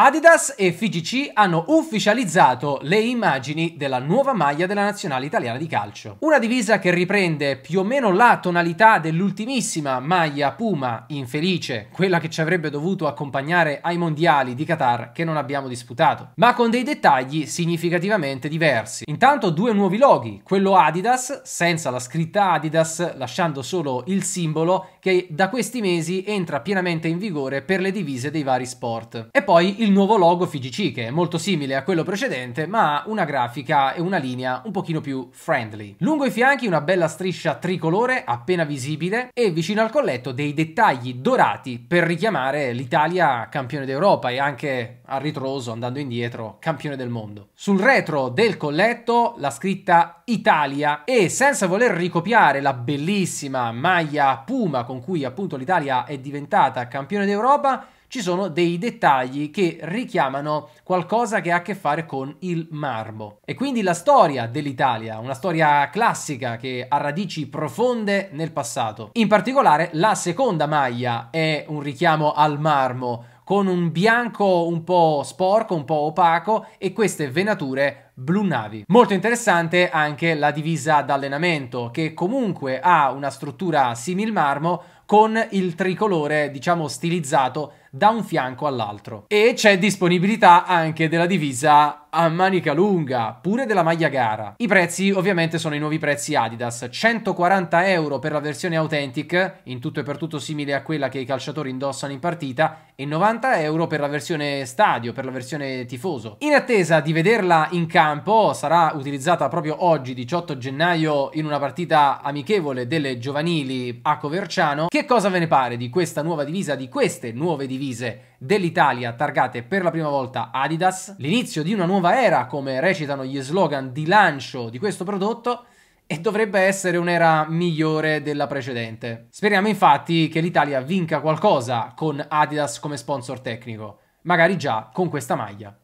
Adidas e FIGC hanno ufficializzato le immagini della nuova maglia della nazionale italiana di calcio. Una divisa che riprende più o meno la tonalità dell'ultimissima maglia Puma infelice, quella che ci avrebbe dovuto accompagnare ai mondiali di Qatar che non abbiamo disputato, ma con dei dettagli significativamente diversi. Intanto due nuovi loghi, quello Adidas senza la scritta Adidas, lasciando solo il simbolo che da questi mesi entra pienamente in vigore per le divise dei vari sport. E poi il il nuovo logo FIGC, che è molto simile a quello precedente, ma ha una grafica e una linea un pochino più friendly. Lungo i fianchi una bella striscia tricolore appena visibile e vicino al colletto dei dettagli dorati per richiamare l'Italia campione d'Europa e anche a ritroso andando indietro campione del mondo. Sul retro del colletto la scritta Italia e senza voler ricopiare la bellissima maglia Puma con cui appunto l'Italia è diventata campione d'Europa ci sono dei dettagli che richiamano qualcosa che ha a che fare con il marmo. E quindi la storia dell'Italia, una storia classica che ha radici profonde nel passato. In particolare la seconda maglia è un richiamo al marmo con un bianco un po' sporco, un po' opaco e queste venature Blue Navy. Molto interessante anche la divisa d'allenamento che comunque ha una struttura simil marmo con il tricolore diciamo stilizzato da un fianco all'altro e c'è disponibilità anche della divisa a manica lunga pure della maglia gara i prezzi ovviamente sono i nuovi prezzi Adidas 140 euro per la versione authentic in tutto e per tutto simile a quella che i calciatori indossano in partita e 90 euro per la versione stadio per la versione tifoso in attesa di vederla in campo campo, sarà utilizzata proprio oggi 18 gennaio in una partita amichevole delle giovanili a Coverciano. Che cosa ve ne pare di questa nuova divisa, di queste nuove divise dell'Italia targate per la prima volta Adidas? L'inizio di una nuova era come recitano gli slogan di lancio di questo prodotto e dovrebbe essere un'era migliore della precedente. Speriamo infatti che l'Italia vinca qualcosa con Adidas come sponsor tecnico, magari già con questa maglia.